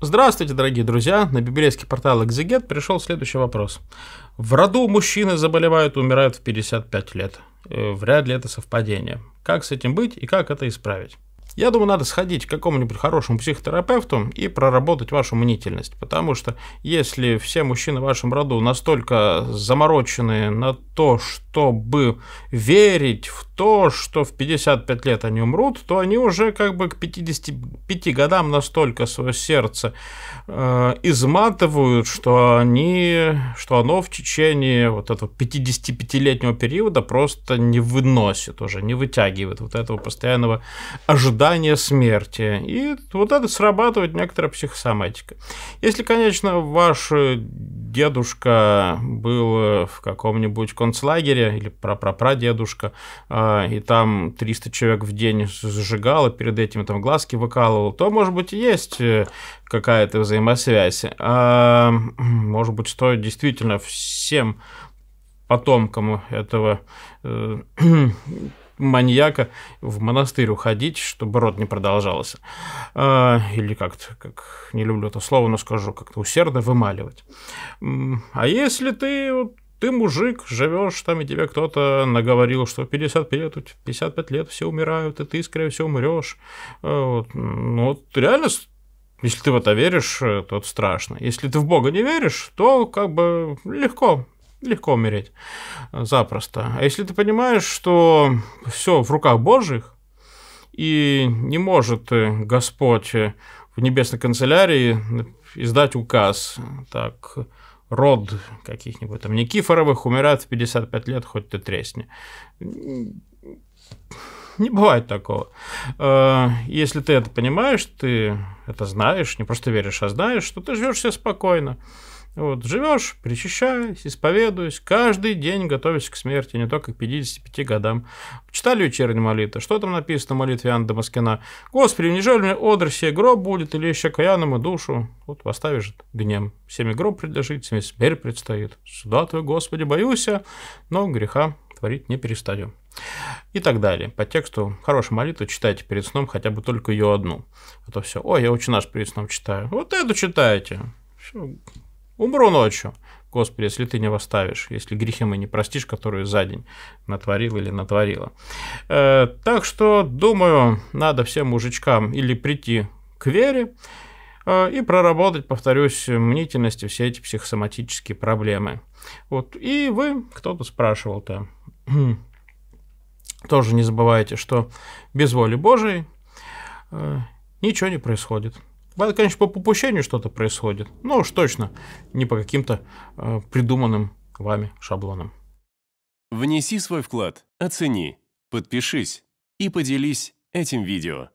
Здравствуйте, дорогие друзья! На библейский портал Экзегет пришел следующий вопрос. В роду мужчины заболевают и умирают в 55 лет. Э, вряд ли это совпадение. Как с этим быть и как это исправить? Я думаю, надо сходить к какому-нибудь хорошему психотерапевту и проработать вашу мнительность, потому что если все мужчины в вашем роду настолько заморочены на то, чтобы верить в то, что в 55 лет они умрут, то они уже как бы к 55 годам настолько свое сердце э, изматывают, что они, что оно в течение вот этого 55-летнего периода просто не выносит уже, не вытягивает вот этого постоянного ожидания смерти. И вот это срабатывает некоторая психосоматика. Если, конечно, ваши дедушка был э, в каком-нибудь концлагере или прапрапрадедушка, э, и там 300 человек в день сжигал, и перед этим там глазки выкалывал, то, может быть, есть э, какая-то взаимосвязь. А, может быть, стоит действительно всем потомкам этого маньяка в монастырь уходить, чтобы род не продолжался. А, или как-то, как не люблю это слово, но скажу, как-то усердно вымаливать. А если ты ты мужик, живешь там, и тебе кто-то наговорил, что 55, 55 лет все умирают, и ты, скорее всего, умрешь. А, вот. Ну, вот реально если ты в это веришь, э, то это страшно. Если ты в Бога не веришь, то как бы легко легко умереть, запросто. А если ты понимаешь, что все в руках Божьих, и не может э, Господь э, в небесной канцелярии э, издать указ, так, род каких-нибудь там Никифоровых умирает в 55 лет, хоть ты тресни. Не бывает такого. Если ты это понимаешь, ты это знаешь, не просто веришь, а знаешь, что ты живешь все спокойно. Вот, живешь, причащаясь, исповедуясь, каждый день готовясь к смерти, не только к 55 годам. Читали вечерние молитвы? Что там написано в молитве Иоанна Дамаскина? «Господи, унижали мне одрысе, гроб будет, или еще каянам и душу». Вот поставишь гнем. Всеми гроб предложит, всеми смерть предстоит. Суда твой, Господи, боюсь, но греха творить не перестаю. И так далее. По тексту хорошая молитва, читайте перед сном хотя бы только ее одну. А то все, ой, я очень наш перед сном читаю. Вот эту читайте. Все, Умру ночью. Господи, если ты не восставишь, если грехи мы не простишь, которые за день натворил или натворила. Э, так что, думаю, надо всем мужичкам или прийти к вере э, и проработать, повторюсь, мнительности все эти психосоматические проблемы. Вот. И вы, кто-то спрашивал-то, тоже не забывайте, что без воли Божией э, ничего не происходит. Бывает, конечно, по попущению что-то происходит, но уж точно не по каким-то э, придуманным вами шаблонам. Внеси свой вклад, оцени, подпишись и поделись этим видео.